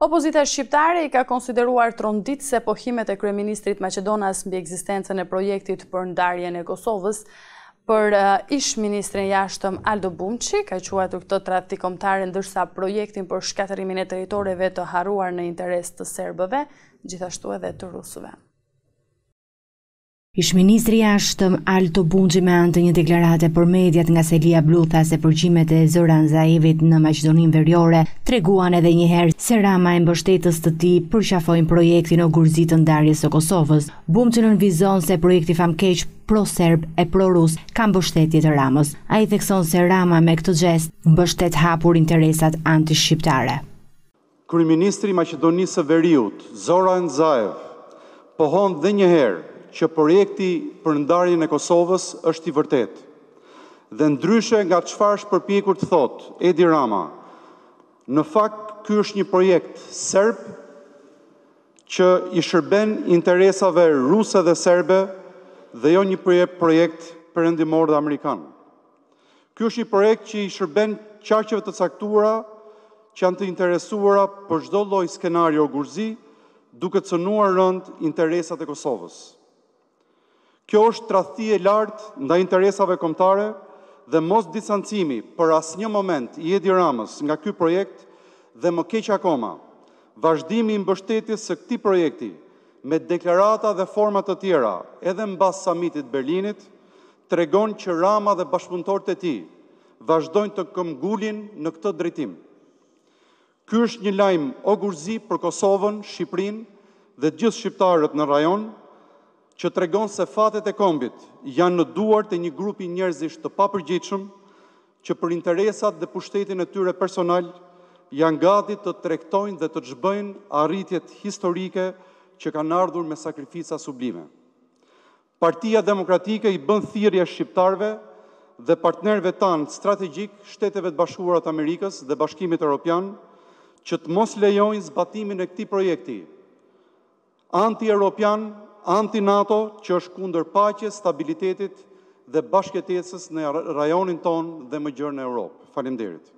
Opozita shqiptare i ka konsideruar trondit se pohimet e kreministrit Macedonas mbi eksistencen e projektit për ndarjen e Kosovës, për ish ministrin jashtëm Aldo Bumqi, ka qua të këtë tratikomtare ndërsa projektin për shkaterimin e teritoreve të haruar në interes të serbëve, gjithashtu edhe të rusëve. Ish ministri jashtëm Alto Bungji me anë të një deklarate për mediat nga Selia Blutha se përgjimet e Zoran Zaevit në Maqedoninë Veriore treguan edhe një herë se Rama e mbështetës të tij përqafojnë projektin e gurzit të ndarjes së Kosovës. Bungji nënvizon se projekti famkeq pro-serb e pro-rus ka mbështetje të Ramës. Ai thekson se Rama me këtë gest mbështet hapur interesat anti-shqiptare. Kryeministri i Maqedonisë së Veriut Zoran Zaev pohon dhe një herë që projekti për ndarjen e Kosovës është i vërtet. Dhe ndryshe nga çfarë është përpjekur të thotë Edi Rama, në fakt ky është një projekt serb që i shërben interesave ruse dhe serbe dhe jo një projekt perëndimor dhe amerikan. Ky është një projekt që i shërben qarqeve të caktuara që janë të interesuara për çdo lloj skenario gurzi, duke cënuar rënd interesat e Kosovës. Kjo është trathi e lartë nda interesave komtare dhe mos disancimi për asë një moment i Edi Ramës nga ky projekt dhe më keqë akoma, vazhdimi i mbështetis së këti projekti me deklarata dhe format të tjera edhe në basë samitit Berlinit, tregon që Rama dhe bashkëpunëtorët e ti vazhdojnë të këmgullin në këtë drejtim. Ky është një lajmë ogurzi për Kosovën, Shqiprin dhe gjithë shqiptarët në rajonë, që të regon se fatet e kombit janë në duar të një grupi njerëzisht të papërgjithshëm, që për interesat dhe pushtetin e tyre personal, janë gati të trektojnë dhe të gjbëjnë arritjet historike që kanë ardhur me sakrifica sublime. Partia Demokratike i bën thirje shqiptarve dhe partnerve tanë strategjik shteteve të bashkurat Amerikës dhe bashkimit Europian, që të mos lejojnë zbatimin e këti projekti anti-Europian anti-NATO që është kunder pache, stabilitetit dhe bashketetsës në rajonin tonë dhe më gjërë në Europë. Falimderit.